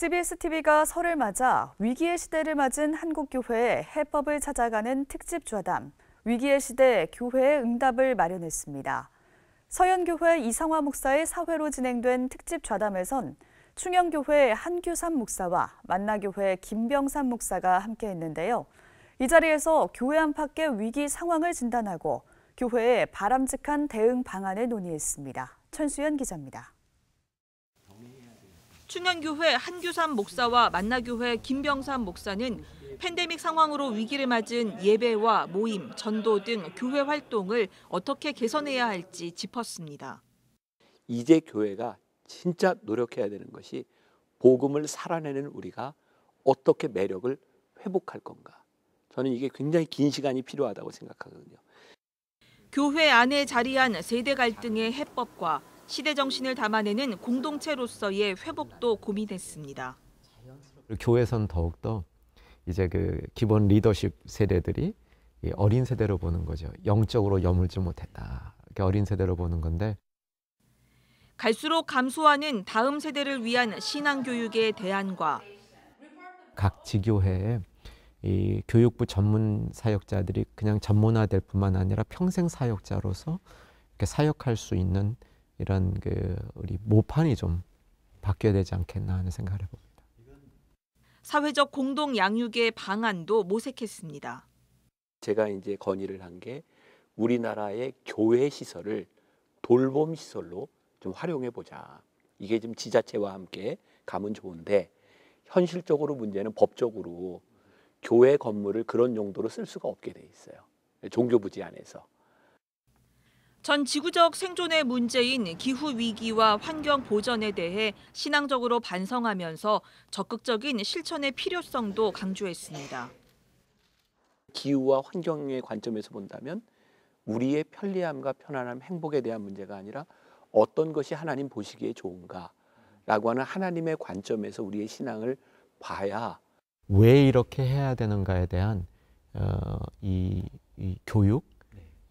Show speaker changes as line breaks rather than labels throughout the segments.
CBS TV가 설을 맞아 위기의 시대를 맞은 한국교회의 해법을 찾아가는 특집 좌담, 위기의 시대 교회의 응답을 마련했습니다. 서현교회 이상화 목사의 사회로 진행된 특집 좌담에선 충영교회 한규삼 목사와 만나교회 김병삼 목사가 함께했는데요. 이 자리에서 교회 안팎의 위기 상황을 진단하고 교회의 바람직한 대응 방안을 논의했습니다. 천수연 기자입니다.
충현교회 한규삼 목사와 만나교회 김병삼 목사는 팬데믹 상황으로 위기를 맞은 예배와 모임, 전도 등 교회 활동을 어떻게 개선해야 할지 짚었습니다.
이제 교회가 진짜 노력해야 되는 것이 복음을 살아내는 우리가 어떻게 매력을 회복할 건가. 저는 이게 굉장히 긴 시간이 필요하다고 생각하거든요.
교회 안에 자리한 세대 갈등의 해법과 시대 정신을 담아내는 공동체로서의 회복도 고민했습니다.
교회선 더욱더 이제 그 기본 리더십 세대들이 어린 세대로 보는 거죠. 영적으로 여물지 못했다. 어린 세대로 보는 건데
갈수록 감소하는 다음 세대를 위한 신앙 교육의 대안과
각 지교회에 이 교육부 전문 사역자들이 그냥 전문화될 뿐만 아니라 평생 사역자로서 이렇게 사역할 수 있는 이런 그 우리 모판이 좀 바뀌어야 되지 않겠나 하는 생각을 해봅니다.
사회적 공동 양육의 방안도 모색했습니다.
제가 이제 건의를 한 게 우리나라의 교회 시설을 돌봄 시설로 좀 활용해 보자. 이게 좀 지자체와 함께 가면 좋은데 현실적으로 문제는 법적으로 교회 건물을 그런 용도로 쓸 수가 없게 돼 있어요. 종교 부지 안에서.
전 지구적 생존의 문제인 기후 위기와 환경 보전에 대해 신앙적으로 반성하면서 적극적인 실천의 필요성도 강조했습니다.
기후와 환경의 관점에서 본다면 우리의 편리함과 편안함, 행복에 대한 문제가 아니라 어떤 것이 하나님 보시기에 좋은가라고 하는 하나님의 관점에서 우리의 신앙을 봐야
왜 이렇게 해야 되는가에 대한 어, 이, 이 교육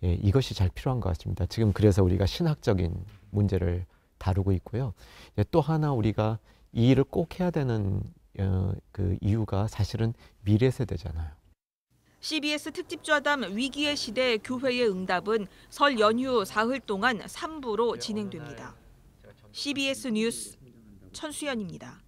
예, 이것이 잘 필요한 것 같습니다. 지금 그래서 우리가 신학적인 문제를 다루고 있고요. 예, 또 하나 우리가 이 일을 꼭 해야 되는 어, 그 이유가 사실은 미래 세대잖아요.
CBS 특집좌담 위기의 시대 교회의 응답은 설 연휴 사흘 동안 3부로 진행됩니다. 네, CBS 네, 뉴스 네, 천수연입니다.